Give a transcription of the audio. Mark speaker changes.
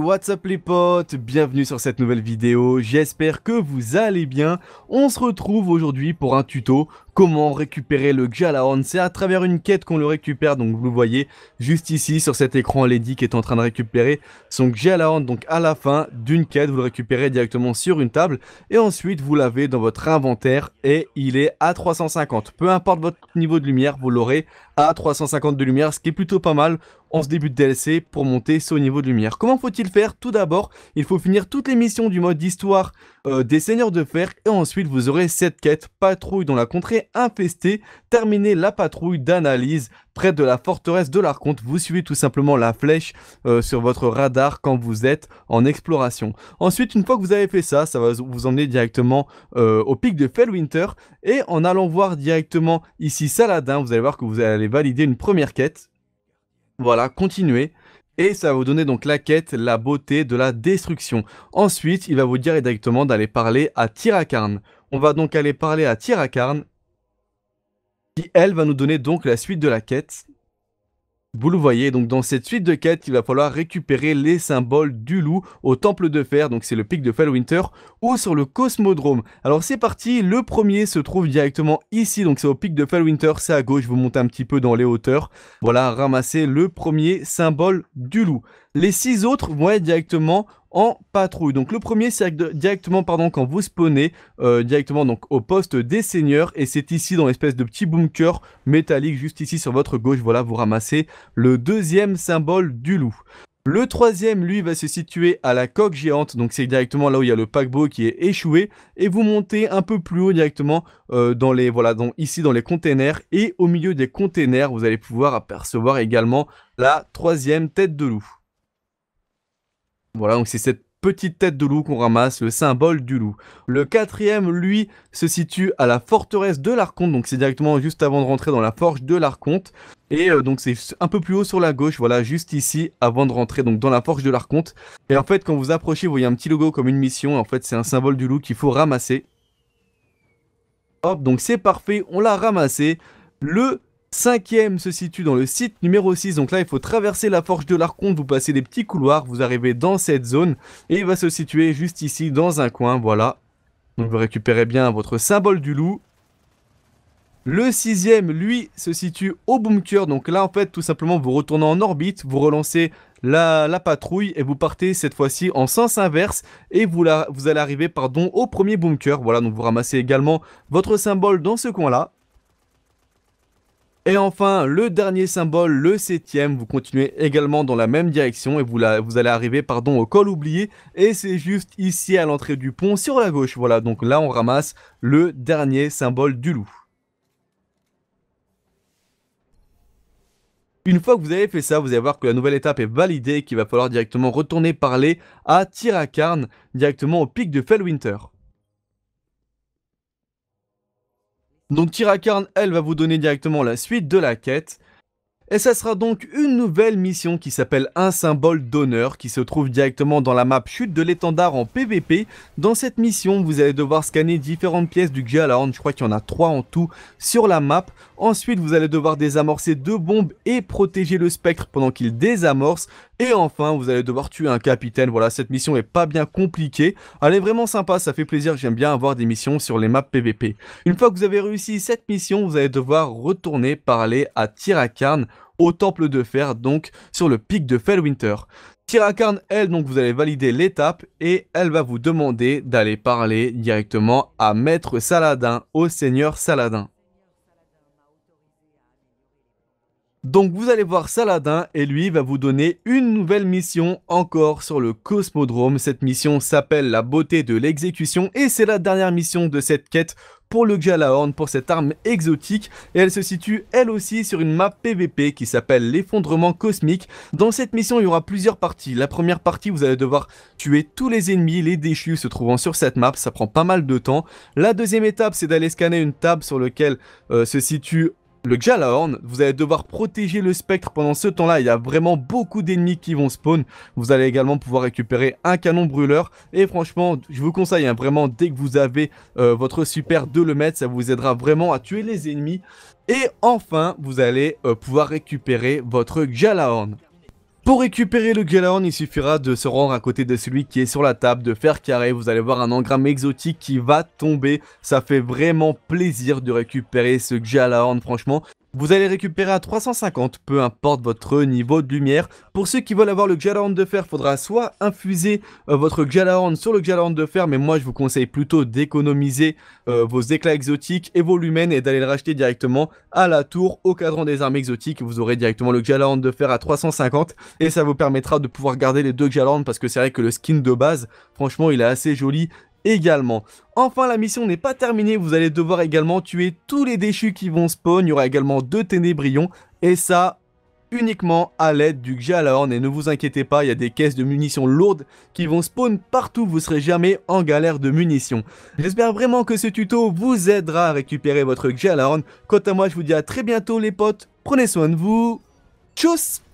Speaker 1: what's up les potes Bienvenue sur cette nouvelle vidéo, j'espère que vous allez bien. On se retrouve aujourd'hui pour un tuto comment récupérer le Jalaon. C'est à travers une quête qu'on le récupère, donc vous le voyez juste ici sur cet écran, Lady qui est en train de récupérer son Jalaon. Donc à la fin d'une quête, vous le récupérez directement sur une table et ensuite vous l'avez dans votre inventaire et il est à 350. Peu importe votre niveau de lumière, vous l'aurez à 350 de lumière, ce qui est plutôt pas mal en ce début de DLC pour monter ce niveau de lumière. Comment faut-il faire Tout d'abord, il faut finir toutes les missions du mode d'histoire euh, des Seigneurs de Fer et ensuite vous aurez cette quête patrouille dans la contrée infester, terminer la patrouille d'analyse près de la forteresse de l'Arconte. Vous suivez tout simplement la flèche euh, sur votre radar quand vous êtes en exploration. Ensuite, une fois que vous avez fait ça, ça va vous emmener directement euh, au pic de Fellwinter. Et en allant voir directement ici Saladin, vous allez voir que vous allez valider une première quête. Voilà, continuez et ça va vous donner donc la quête, la beauté de la destruction. Ensuite, il va vous dire directement d'aller parler à Tiracarn. On va donc aller parler à Tiracarn qui elle va nous donner donc la suite de la quête. Vous le voyez, donc dans cette suite de quête il va falloir récupérer les symboles du loup au temple de fer, donc c'est le pic de Fellwinter, ou sur le cosmodrome. Alors c'est parti, le premier se trouve directement ici, donc c'est au pic de Fellwinter, c'est à gauche, vous montez un petit peu dans les hauteurs. Voilà, ramasser le premier symbole du loup. Les six autres vont être directement en patrouille. Donc le premier, c'est directement pardon, quand vous spawnez, euh, directement donc au poste des seigneurs, et c'est ici dans l'espèce de petit bunker métallique, juste ici sur votre gauche, voilà, vous ramassez le deuxième symbole du loup. Le troisième, lui, va se situer à la coque géante, donc c'est directement là où il y a le paquebot qui est échoué, et vous montez un peu plus haut directement euh, dans les, voilà, donc ici dans les containers, et au milieu des containers, vous allez pouvoir apercevoir également la troisième tête de loup. Voilà, donc c'est cette petite tête de loup qu'on ramasse, le symbole du loup. Le quatrième, lui, se situe à la forteresse de l'Arconte, donc c'est directement juste avant de rentrer dans la forge de l'Arconte. Et euh, donc c'est un peu plus haut sur la gauche, voilà, juste ici, avant de rentrer donc dans la forge de l'Arconte. Et en fait, quand vous approchez, vous voyez un petit logo comme une mission, en fait c'est un symbole du loup qu'il faut ramasser. Hop, donc c'est parfait, on l'a ramassé. Le Cinquième se situe dans le site numéro 6, donc là il faut traverser la forge de l'Arconte, vous passez des petits couloirs, vous arrivez dans cette zone, et il va se situer juste ici, dans un coin, voilà. Donc vous récupérez bien votre symbole du loup, le sixième, lui, se situe au bunker. Donc là, en fait, tout simplement, vous retournez en orbite, vous relancez la, patrouille et vous partez cette fois-ci en sens inverse et vous, vous allez arriver pardon, au premier bunker. Voilà, donc vous ramassez également votre symbole dans ce coin-là. Et enfin, le dernier symbole, le septième, vous continuez également dans la même direction et vous, allez arriver pardon, au col oublié. Et c'est juste ici à l'entrée du pont sur la gauche. Voilà, donc là on ramasse le dernier symbole du loup. Une fois que vous avez fait ça, vous allez voir que la nouvelle étape est validée et qu'il va falloir directement retourner parler à Tiracarn, directement au pic de Fellwinter. Donc Tiracarn, elle, va vous donner directement la suite de la quête. Et ça sera donc une nouvelle mission qui s'appelle Un symbole d'honneur qui se trouve directement dans la map chute de l'étendard en PVP. Dans cette mission, vous allez devoir scanner différentes pièces du Gjaland, je crois qu'il y en a 3 en tout, sur la map Ensuite, vous allez devoir désamorcer deux bombes et protéger le spectre pendant qu'il désamorce. Et enfin, vous allez devoir tuer un capitaine. Voilà, cette mission n'est pas bien compliquée. Elle est vraiment sympa, ça fait plaisir. J'aime bien avoir des missions sur les maps PVP. Une fois que vous avez réussi cette mission, vous allez devoir retourner parler à Tirakarn au temple de fer, donc sur le pic de Fellwinter. Tirakarn, elle, donc vous allez valider l'étape et elle va vous demander d'aller parler directement à Maître Saladin, au Seigneur Saladin. Donc vous allez voir Saladin et lui va vous donner une nouvelle mission encore sur le Cosmodrome. Cette mission s'appelle la beauté de l'exécution et c'est la dernière mission de cette quête pour le Jalahorn pour cette arme exotique et elle se situe elle aussi sur une map PVP qui s'appelle l'effondrement cosmique. Dans cette mission il y aura plusieurs parties. La première partie vous allez devoir tuer tous les ennemis, les déchus se trouvant sur cette map, ça prend pas mal de temps. La deuxième étape c'est d'aller scanner une table sur laquelle euh, se situe le Jalahorn, vous allez devoir protéger le spectre pendant ce temps-là. Il y a vraiment beaucoup d'ennemis qui vont spawn. Vous allez également pouvoir récupérer un canon brûleur. Et franchement, je vous conseille hein, vraiment, dès que vous avez euh, votre super, de le mettre. Ça vous aidera vraiment à tuer les ennemis. Et enfin, vous allez euh, pouvoir récupérer votre Jalahorn. Pour récupérer le Gellorn, il suffira de se rendre à côté de celui qui est sur la table, de faire carré, vous allez voir un engramme exotique qui va tomber, ça fait vraiment plaisir de récupérer ce Gellorn, franchement, vous allez récupérer à 350, peu importe votre niveau de lumière. Pour ceux qui veulent avoir le Gjallarhorn de fer, faudra soit infuser euh, votre Gjallarhorn sur le Gjallarhorn de fer, mais moi je vous conseille plutôt d'économiser euh, vos éclats exotiques et vos lumens et d'aller le racheter directement à la tour au cadran des armes exotiques. Vous aurez directement le Gjallarhorn de fer à 350 et ça vous permettra de pouvoir garder les deux Gjallarhorn parce que c'est vrai que le skin de base, franchement, il est assez joli également. Enfin, la mission n'est pas terminée, vous allez devoir également tuer tous les déchus qui vont spawn. Il y aura également deux ténébrions, et ça uniquement à l'aide du Gjalahorn. Et ne vous inquiétez pas, il y a des caisses de munitions lourdes qui vont spawn partout, vous serez jamais en galère de munitions. J'espère vraiment que ce tuto vous aidera à récupérer votre Gjalahorn. Quant à moi, je vous dis à très bientôt les potes, prenez soin de vous, tchuss